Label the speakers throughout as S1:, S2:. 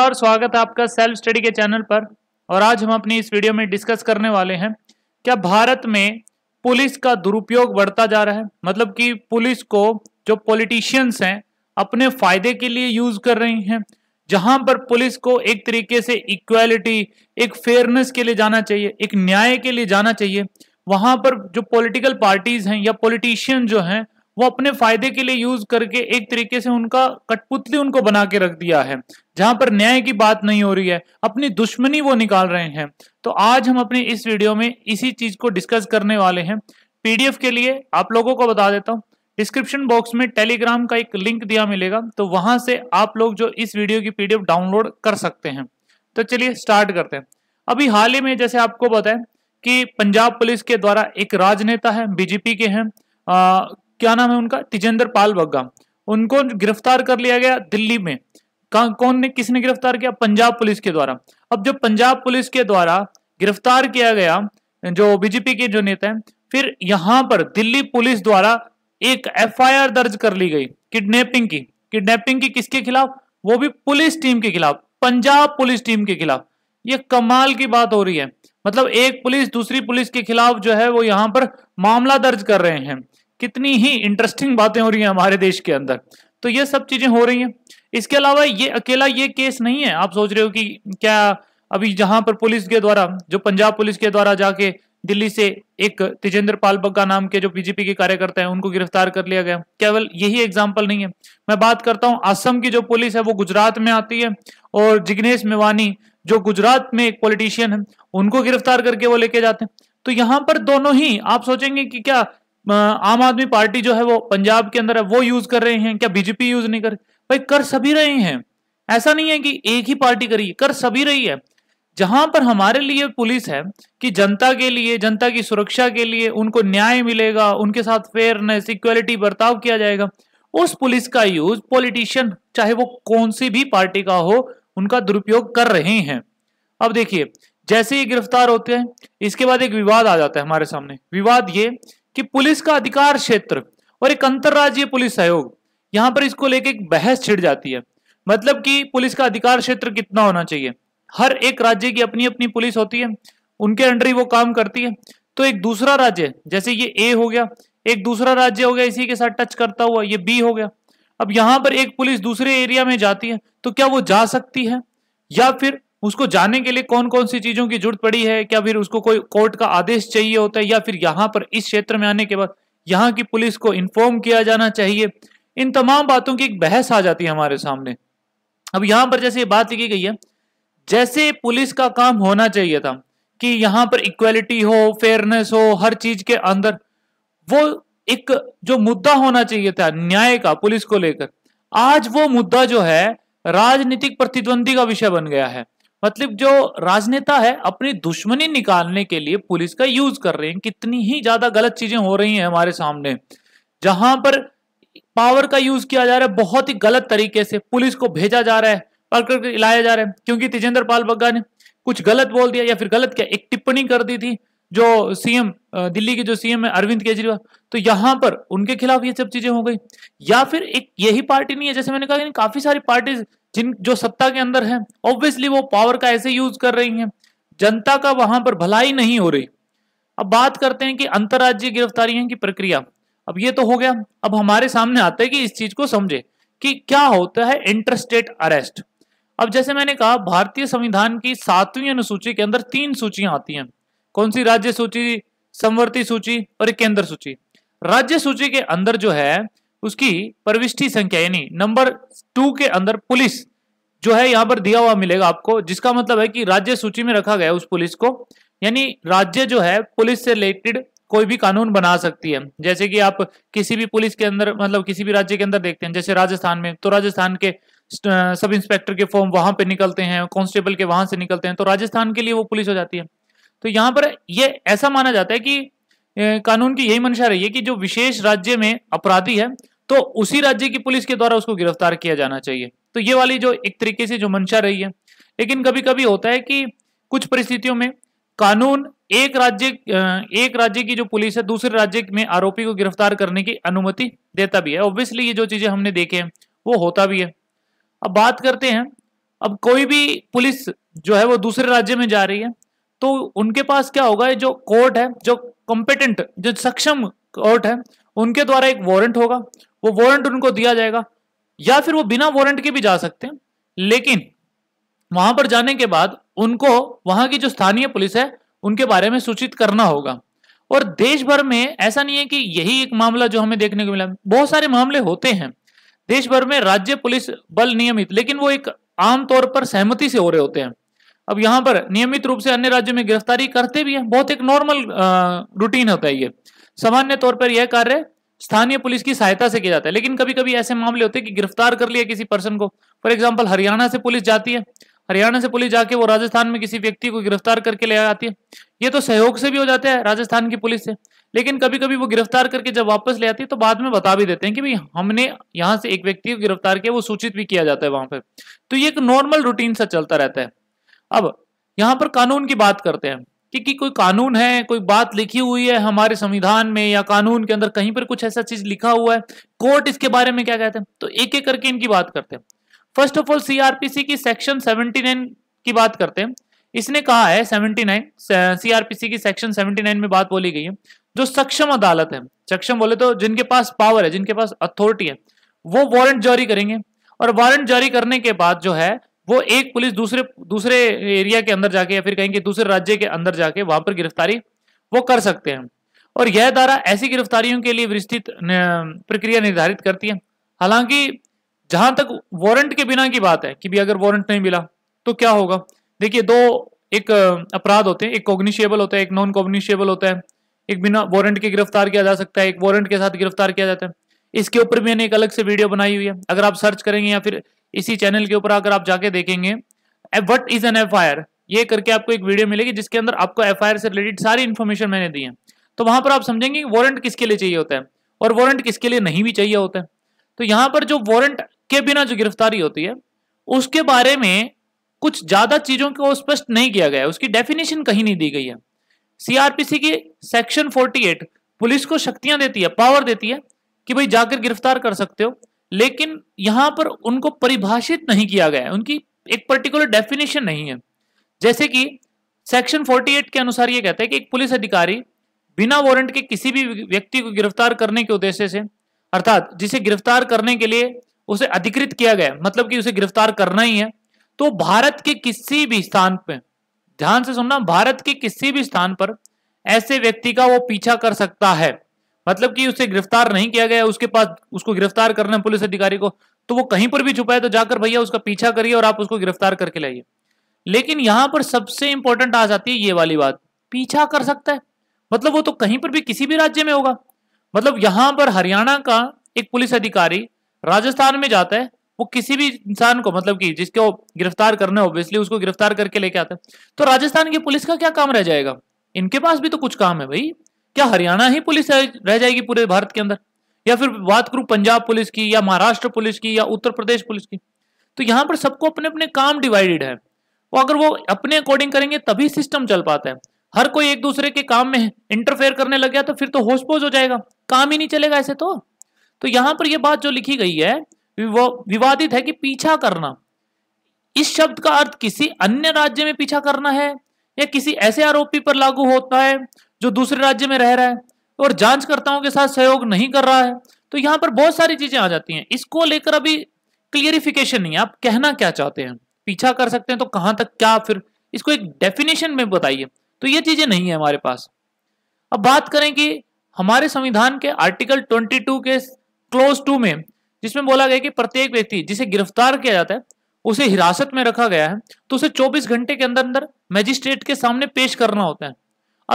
S1: नमस्कार स्वागत है आपका सेल्फ स्टडी के चैनल पर और आज हम अपनी इस वीडियो में डिस्कस करने वाले हैं क्या भारत में पुलिस का दुरुपयोग बढ़ता जा रहा है मतलब कि पुलिस को जो पॉलिटिशियंस हैं अपने फायदे के लिए यूज कर रही हैं जहां पर पुलिस को एक तरीके से इक्वालिटी एक फेयरनेस के लिए जाना चाहिए एक न्याय के लिए जाना चाहिए वहां पर जो पोलिटिकल पार्टीज हैं या पोलिटिशियन जो हैं वो अपने फायदे के लिए यूज करके एक तरीके से उनका कठपुतली उनको बना के रख दिया है जहां पर न्याय की बात नहीं हो रही है अपनी दुश्मनी वो निकाल रहे हैं तो आज हम अपने इस वीडियो में इसी चीज को डिस्कस करने वाले हैं पीडीएफ के लिए आप लोगों को बता देता हूँ डिस्क्रिप्शन बॉक्स में टेलीग्राम का एक लिंक दिया मिलेगा तो वहां से आप लोग जो इस वीडियो की पीडीएफ डाउनलोड कर सकते हैं तो चलिए स्टार्ट करते हैं अभी हाल ही में जैसे आपको बताएं कि पंजाब पुलिस के द्वारा एक राजनेता है बीजेपी के हैं क्या नाम है उनका तिजेंद्र पाल बग्गा उनको गिरफ्तार कर लिया गया दिल्ली में कौन ने किसने गिरफ्तार किया पंजाब पुलिस के द्वारा अब जो पंजाब पुलिस के द्वारा गिरफ्तार किया गया जो बीजेपी के जो नेता है फिर यहां पर दिल्ली पुलिस द्वारा एक एफआईआर दर्ज कर ली गई किडनैपिंग की किडनैपिंग की किसके खिलाफ वो भी पुलिस टीम के खिलाफ पंजाब पुलिस टीम के खिलाफ ये कमाल की बात हो रही है मतलब एक पुलिस दूसरी पुलिस के खिलाफ जो है वो यहां पर मामला दर्ज कर रहे हैं कितनी ही इंटरेस्टिंग बातें हो रही हैं हमारे देश के अंदर तो ये सब चीजें हो रही हैं इसके अलावा ये अकेला ये केस नहीं है आप सोच रहे हो कि क्या अभी जहां पर पुलिस के द्वारा जो पंजाब पुलिस के द्वारा जाके दिल्ली से एक तेजेंद्र पाल बग्गा नाम के जो बीजेपी के कार्यकर्ता है उनको गिरफ्तार कर लिया गया केवल यही एग्जाम्पल नहीं है मैं बात करता हूं असम की जो पुलिस है वो गुजरात में आती है और जिग्नेश मेवानी जो गुजरात में एक पॉलिटिशियन है उनको गिरफ्तार करके वो लेके जाते हैं तो यहाँ पर दोनों ही आप सोचेंगे कि क्या आम आदमी पार्टी जो है वो पंजाब के अंदर है वो यूज कर रहे हैं क्या बीजेपी यूज नहीं कर भाई कर सभी रहे हैं ऐसा नहीं है कि एक ही पार्टी करी कर सभी रही है जहां पर हमारे लिए पुलिस है कि जनता के लिए जनता की सुरक्षा के लिए उनको न्याय मिलेगा उनके साथ फेयरनेस इक्वलिटी बर्ताव किया जाएगा उस पुलिस का यूज पॉलिटिशियन चाहे वो कौन सी भी पार्टी का हो उनका दुरुपयोग कर रहे हैं अब देखिए जैसे ही गिरफ्तार होते हैं इसके बाद एक विवाद आ जाता है हमारे सामने विवाद ये कि पुलिस का अधिकार क्षेत्र और एक अंतरराज्य पुलिस आयोग यहां पर इसको लेके एक बहस छिड़ जाती है मतलब कि पुलिस का अधिकार क्षेत्र कितना होना चाहिए हर एक राज्य की अपनी अपनी पुलिस होती है उनके अंडर ही वो काम करती है तो एक दूसरा राज्य जैसे ये ए हो गया एक दूसरा राज्य हो गया इसी के साथ टच करता हुआ ये बी हो गया अब यहां पर एक पुलिस दूसरे एरिया में जाती है तो क्या वो जा सकती है या फिर उसको जाने के लिए कौन कौन सी चीजों की जरूरत पड़ी है क्या फिर उसको कोई कोर्ट का आदेश चाहिए होता है या फिर यहाँ पर इस क्षेत्र में आने के बाद यहाँ की पुलिस को इन्फॉर्म किया जाना चाहिए इन तमाम बातों की एक बहस आ जाती है हमारे सामने अब यहाँ पर जैसे बात लिखी गई है जैसे पुलिस का काम होना चाहिए था कि यहाँ पर इक्वेलिटी हो फेयरनेस हो हर चीज के अंदर वो एक जो मुद्दा होना चाहिए था न्याय का पुलिस को लेकर आज वो मुद्दा जो है राजनीतिक प्रतिद्वंदी का विषय बन गया है मतलब जो राजनेता है अपनी दुश्मनी निकालने के लिए पुलिस का यूज कर रहे हैं कितनी ही ज्यादा गलत चीजें हो रही हैं हमारे सामने जहां पर पावर का यूज किया जा रहा है बहुत ही गलत तरीके से पुलिस को भेजा जा रहा है पकड़ कर लाया जा रहा है क्योंकि तेजेंद्र पाल बग्गा ने कुछ गलत बोल दिया या फिर गलत क्या एक टिप्पणी कर दी थी जो सीएम दिल्ली के जो सीएम है अरविंद केजरीवाल तो यहाँ पर उनके खिलाफ ये सब चीजें हो गई या फिर एक यही पार्टी नहीं है जैसे मैंने कहा काफी सारी पार्टीज जिन जो सत्ता के अंदर है ऑब्वियसली वो पावर का ऐसे यूज कर रही हैं जनता का वहां पर भलाई नहीं हो रही अब बात करते हैं कि अंतर्राज्यीय गिरफ्तारियों की प्रक्रिया अब ये तो हो गया अब हमारे सामने आता है कि इस चीज को समझे कि क्या होता है इंटरस्टेट अरेस्ट अब जैसे मैंने कहा भारतीय संविधान की सातवीं अनुसूची के अंदर तीन सूचियां आती हैं कौन सी राज्य सूची संवर्ती सूची और एक केंद्र सूची राज्य सूची के अंदर जो है उसकी प्रविष्टि संख्या यानी नंबर टू के अंदर पुलिस जो है यहाँ पर दिया हुआ मिलेगा आपको जिसका मतलब है कि राज्य सूची में रखा गया उस पुलिस को यानी राज्य जो है पुलिस से रिलेटेड कोई भी कानून बना सकती है जैसे कि आप किसी भी पुलिस के अंदर मतलब किसी भी राज्य के अंदर देखते हैं जैसे राजस्थान में तो राजस्थान के सब इंस्पेक्टर के फॉर्म वहां पे निकलते हैं कांस्टेबल के वहां से निकलते हैं तो राजस्थान के लिए वो पुलिस हो जाती है तो यहाँ पर ये ऐसा माना जाता है कि कानून की यही मंशा रही है कि जो विशेष राज्य में अपराधी है तो उसी राज्य की पुलिस के द्वारा उसको गिरफ्तार किया जाना चाहिए तो ये वाली जो एक तरीके से जो मंशा रही है लेकिन कभी कभी होता है कि कुछ परिस्थितियों में कानून एक राज्य एक राज्य की जो पुलिस है दूसरे राज्य में आरोपी को गिरफ्तार करने की अनुमति देता भी है ऑब्वियसली ये जो चीजें हमने देखे हैं वो होता भी है अब बात करते हैं अब कोई भी पुलिस जो है वो दूसरे राज्य में जा रही है तो उनके पास क्या होगा जो कोर्ट है जो कॉम्पिटेंट जो सक्षम कोर्ट है उनके द्वारा एक वारंट होगा वो वारंट उनको दिया जाएगा या फिर वो बिना वारंट के भी जा सकते हैं लेकिन वहां पर जाने के बाद उनको वहां की जो स्थानीय पुलिस है उनके बारे में सूचित करना होगा और देश भर में ऐसा नहीं है कि यही एक मामला जो हमें देखने को मिला बहुत सारे मामले होते हैं देश भर में राज्य पुलिस बल नियमित लेकिन वो एक आमतौर पर सहमति से हो रहे होते हैं अब यहाँ पर नियमित रूप से अन्य राज्यों में गिरफ्तारी करते भी हैं बहुत एक नॉर्मल रूटीन होता है ये सामान्य तौर पर यह कार्य स्थानीय पुलिस की सहायता से किया जाता है लेकिन कभी कभी ऐसे मामले होते हैं कि गिरफ्तार कर लिया किसी पर्सन को फॉर एग्जाम्पल हरियाणा से पुलिस जाती है हरियाणा से पुलिस जाके वो राजस्थान में किसी व्यक्ति को गिरफ्तार करके ले आती है ये तो सहयोग से भी हो जाता है राजस्थान की पुलिस से लेकिन कभी कभी वो गिरफ्तार करके जब वापस ले आती है तो बाद में बता भी देते हैं कि भाई हमने यहाँ से एक व्यक्ति को गिरफ्तार किया वो सूचित भी किया जाता है वहां पर तो ये एक नॉर्मल रूटीन सा चलता रहता है अब यहाँ पर कानून की बात करते हैं क्योंकि कोई कानून है कोई बात लिखी हुई है हमारे संविधान में या कानून के अंदर कहीं पर कुछ ऐसा चीज लिखा हुआ है कोर्ट इसके बारे में क्या कहते हैं तो एक एक करके इनकी बात करते हैं फर्स्ट ऑफ ऑल सीआरपीसी की सेक्शन 79 की बात करते हैं इसने कहा है 79 सीआरपीसी की सेक्शन 79 में बात बोली गई है जो सक्षम अदालत है सक्षम बोले तो जिनके पास पावर है जिनके पास अथॉरिटी है वो वारंट जारी करेंगे और वारंट जारी करने के बाद जो है वो एक पुलिस दूसरे दूसरे एरिया के अंदर जाके या फिर कहेंगे दूसरे राज्य के अंदर जाके वहां पर गिरफ्तारी वो कर सकते हैं और यह धारा ऐसी गिरफ्तारियों के लिए विस्तृत प्रक्रिया निर्धारित करती है हालांकि जहां तक वारंट के बिना की बात है कि भी अगर वारंट नहीं मिला तो क्या होगा देखिए दो एक अपराध होते हैं एक कॉग्निशियबल होता है एक नॉन कॉग्निशियबल होता है एक बिना वारंट के गिरफ्तार किया जा सकता है एक वारंट के साथ गिरफ्तार किया जाता है इसके ऊपर भी मैंने एक अलग से वीडियो बनाई हुई है अगर आप सर्च करेंगे या फिर इसी चैनल के ऊपर अगर आप जाके देखेंगे वट इज एन एफ ये करके आपको एक वीडियो मिलेगी जिसके अंदर आपको एफ से रिलेटेड सारी इन्फॉर्मेशन मैंने दी है तो वहां पर आप समझेंगे कि वारंट किसके लिए चाहिए होता है और वारंट किसके लिए नहीं भी चाहिए होता है तो यहाँ पर जो वारंट के बिना जो गिरफ्तारी होती है उसके बारे में कुछ ज्यादा चीजों को स्पष्ट नहीं किया गया है उसकी डेफिनेशन कहीं नहीं दी गई है सीआरपीसी की सेक्शन 48 पुलिस को शक्तियां देती है पावर देती है कि भाई जाकर गिरफ्तार कर सकते हो लेकिन यहां पर उनको परिभाषित नहीं किया गया है उनकी एक पर्टिकुलर डेफिनेशन नहीं है जैसे कि सेक्शन 48 के अनुसार ये कहता है कि एक पुलिस अधिकारी बिना वारंट के किसी भी व्यक्ति को गिरफ्तार करने के उद्देश्य से अर्थात जिसे गिरफ्तार करने के लिए उसे अधिकृत किया गया मतलब कि उसे गिरफ्तार करना ही है तो भारत के किसी भी स्थान पर ध्यान से सुनना भारत के किसी भी स्थान पर ऐसे व्यक्ति का वो पीछा कर सकता है मतलब कि उसे गिरफ्तार नहीं किया गया उसके पास उसको गिरफ्तार करना है पुलिस अधिकारी को तो वो कहीं पर भी छुपा है तो जाकर भैया उसका पीछा करिए और आप उसको गिरफ्तार करके लाइए लेकिन यहां पर सबसे इंपॉर्टेंट आ जाती है ये वाली बात पीछा कर सकता है मतलब वो तो कहीं पर भी किसी भी राज्य में होगा मतलब यहां पर हरियाणा का एक पुलिस अधिकारी राजस्थान में जाता है वो किसी भी इंसान को मतलब कि जिसको गिरफ्तार करना है ऑब्वियसली उसको गिरफ्तार करके लेके आता है तो राजस्थान की पुलिस का क्या काम रह जाएगा इनके पास भी तो कुछ काम है भाई क्या हरियाणा ही पुलिस रह जाएगी पूरे भारत के अंदर या फिर बात करूं पंजाब पुलिस की या महाराष्ट्र पुलिस की या उत्तर प्रदेश पुलिस की तो यहाँ पर सबको अपने अपने काम डिवाइडेड है वो अगर वो अपने अकॉर्डिंग करेंगे तभी सिस्टम चल पाता है हर कोई एक दूसरे के काम में इंटरफेयर करने लग गया तो फिर तो होशपोज हो जाएगा काम ही नहीं चलेगा ऐसे तो तो यहाँ पर यह बात जो लिखी गई है विवादित है कि पीछा करना इस शब्द का अर्थ किसी अन्य राज्य में पीछा करना है या किसी ऐसे आरोपी पर लागू होता है जो दूसरे राज्य में रह रहा है और जांचकर्ताओं के साथ सहयोग नहीं कर रहा है तो यहाँ पर बहुत सारी चीजें आ जाती हैं इसको लेकर अभी क्लियरिफिकेशन नहीं है आप कहना क्या चाहते हैं पीछा कर सकते हैं तो कहाँ तक क्या फिर इसको एक डेफिनेशन में बताइए तो ये चीजें नहीं है हमारे पास अब बात करें कि हमारे संविधान के आर्टिकल 22 के क्लोज टू में जिसमें बोला गया कि प्रत्येक व्यक्ति जिसे गिरफ्तार किया जाता है उसे हिरासत में रखा गया है तो उसे 24 घंटे के अंदर अंदर मैजिस्ट्रेट के सामने पेश करना होता है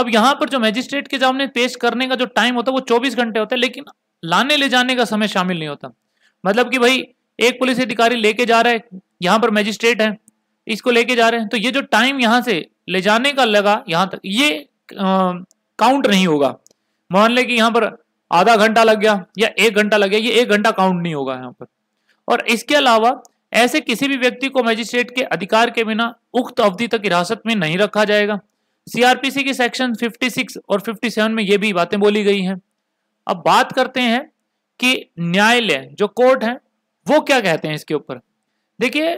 S1: अब यहाँ पर जो मैजिस्ट्रेट के सामने पेश करने का जो टाइम होता है वो चौबीस घंटे होता है लेकिन लाने ले जाने का समय शामिल नहीं होता मतलब कि भाई एक पुलिस अधिकारी लेके जा रहा है यहाँ पर मैजिस्ट्रेट है इसको लेके जा रहे हैं तो ये जो टाइम यहाँ से ले जाने का लगा यहाँ तक ये आ, काउंट नहीं होगा मान लें कि यहाँ पर आधा घंटा लग गया या एक घंटा लग गया ये एक घंटा काउंट नहीं होगा यहाँ पर और इसके अलावा ऐसे किसी भी व्यक्ति को मैजिस्ट्रेट के अधिकार के बिना उक्त अवधि तक हिरासत में नहीं रखा जाएगा सीआरपीसी की सेक्शन 56 और 57 में ये भी बातें बोली गई हैं अब बात करते हैं कि न्यायालय जो कोर्ट है वो क्या कहते हैं इसके ऊपर देखिए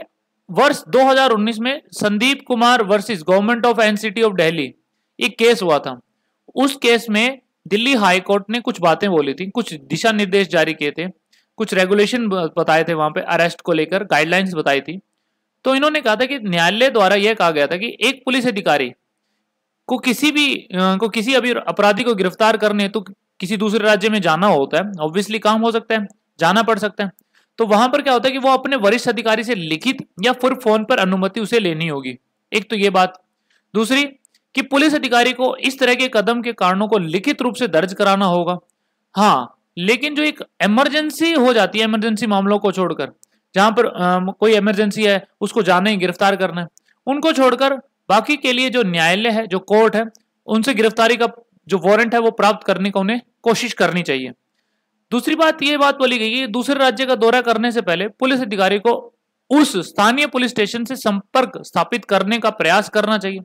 S1: वर्ष 2019 में Sandeep Kumar versus government of NCT of Delhi एक केस हुआ था उस केस में दिल्ली हाई कोर्ट ने कुछ बातें बोली थी कुछ दिशा निर्देश जारी किए थे कुछ रेगुलेशन बताए थे वहां पे अरेस्ट को लेकर गाइडलाइंस बताई थी तो इन्होंने कहा था कि न्यायालय द्वारा यह कहा गया था कि एक पुलिस अधिकारी को किसी भी को किसी अभी अपराधी को गिरफ्तार करने तो किसी दूसरे राज्य में जाना होता है ऑब्वियसली काम हो सकता है जाना पड़ सकता है तो वहां पर क्या होता है कि वो अपने वरिष्ठ अधिकारी से लिखित या फिर फोन पर अनुमति उसे लेनी होगी एक तो ये बात दूसरी कि पुलिस अधिकारी को इस तरह के कदम के कारणों को लिखित रूप से दर्ज कराना होगा हाँ लेकिन जो एक इमरजेंसी हो जाती है इमरजेंसी मामलों को छोड़कर जहां पर आ, कोई इमरजेंसी है उसको जाना ही गिरफ्तार करना है उनको छोड़कर बाकी के लिए जो न्यायालय है जो कोर्ट है उनसे गिरफ्तारी का जो वारंट है वो प्राप्त करने का उन्हें कोशिश करनी चाहिए दूसरी बात ये बात बोली गई कि दूसरे राज्य का दौरा करने से पहले पुलिस अधिकारी को उस स्थानीय पुलिस स्टेशन से संपर्क स्थापित करने का प्रयास करना चाहिए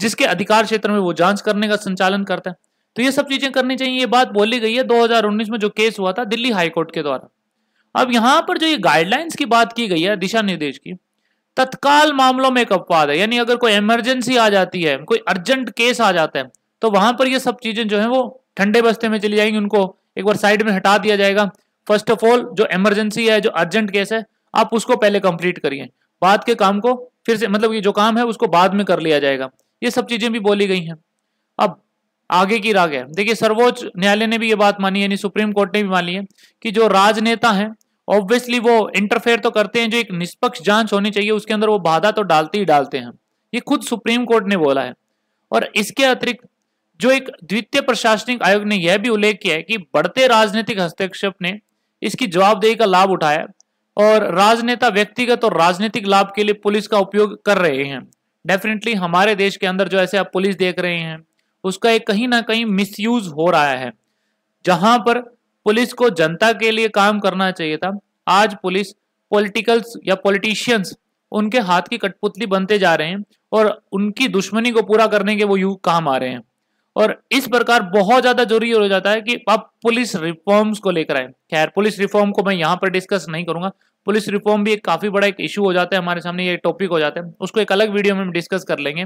S1: जिसके अधिकार क्षेत्र में वो जांच करने का संचालन करता है तो ये सब चीजें करनी चाहिए ये बात बोली गई है 2019 में जो केस हुआ था दिल्ली हाईकोर्ट के द्वारा अब यहां पर जो ये गाइडलाइंस की बात की गई है दिशा निर्देश की तत्काल मामलों में एक अपवाद है यानी अगर कोई इमरजेंसी आ जाती है कोई अर्जेंट केस आ जाता है तो वहां पर ये सब चीजें जो है वो ठंडे बस्ते में चली जाएंगी उनको एक बार साइड में हटा दिया जाएगा फर्स्ट ऑफ ऑल जो इमरजेंसी है जो अर्जेंट केस है आप उसको पहले कंप्लीट करिए बाद के काम को फिर से मतलब ये जो काम है उसको बाद में कर लिया जाएगा ये सब चीजें भी बोली गई हैं अब आगे की राग है देखिए सर्वोच्च न्यायालय ने भी ये बात मानी यानी सुप्रीम कोर्ट ने भी मानी है कि जो राजनेता हैं ऑब्वियसली वो इंटरफेयर तो करते हैं जो एक निष्पक्ष जांच होनी चाहिए उसके अंदर वो बाधा तो डालते ही डालते हैं ये खुद सुप्रीम कोर्ट ने बोला है और इसके अतिरिक्त जो एक द्वितीय प्रशासनिक आयोग ने यह भी उल्लेख किया है कि बढ़ते राजनीतिक हस्तक्षेप ने इसकी जवाबदेही का लाभ उठाया और राजनेता व्यक्तिगत और राजनीतिक लाभ के लिए पुलिस का उपयोग कर रहे हैं डेफिनेटली हमारे देश के अंदर जो ऐसे आप पुलिस देख रहे हैं उसका एक कहीं ना कहीं मिसयूज हो रहा है जहां पर पुलिस को जनता के लिए काम करना चाहिए था आज पुलिस पॉलिटिकल्स या पॉलिटिशियंस उनके हाथ की कठपुतली बनते जा रहे हैं और उनकी दुश्मनी को पूरा करने के वो युग काम आ रहे हैं और इस प्रकार बहुत ज्यादा जरूरी हो जाता है कि आप पुलिस रिफॉर्म्स को लेकर आए खैर पुलिस रिफॉर्म को मैं यहाँ पर डिस्कस नहीं करूंगा पुलिस रिफॉर्म भी एक काफी बड़ा एक इशू हो जाता है हमारे सामने ये टॉपिक हो जाता है उसको एक अलग वीडियो में हम डिस्कस कर लेंगे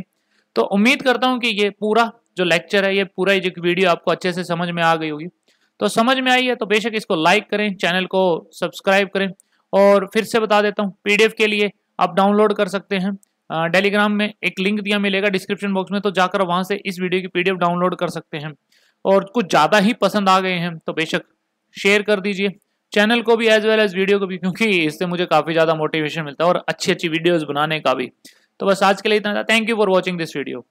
S1: तो उम्मीद करता हूँ कि ये पूरा जो लेक्चर है ये पूरा जो वीडियो आपको अच्छे से समझ में आ गई होगी तो समझ में आई है तो बेशक इसको लाइक करें चैनल को सब्सक्राइब करें और फिर से बता देता हूँ पीडीएफ के लिए आप डाउनलोड कर सकते हैं टेलीग्राम में एक लिंक दिया मिलेगा डिस्क्रिप्शन बॉक्स में तो जाकर वहाँ से इस वीडियो की पीडीएफ डाउनलोड कर सकते हैं और कुछ ज़्यादा ही पसंद आ गए हैं तो बेशक शेयर कर दीजिए चैनल को भी एज वेल एज वीडियो को भी क्योंकि इससे मुझे काफ़ी ज़्यादा मोटिवेशन मिलता है और अच्छी अच्छी वीडियोज़ बनाने का भी तो बस आज के लिए इतना था thank you for watching this video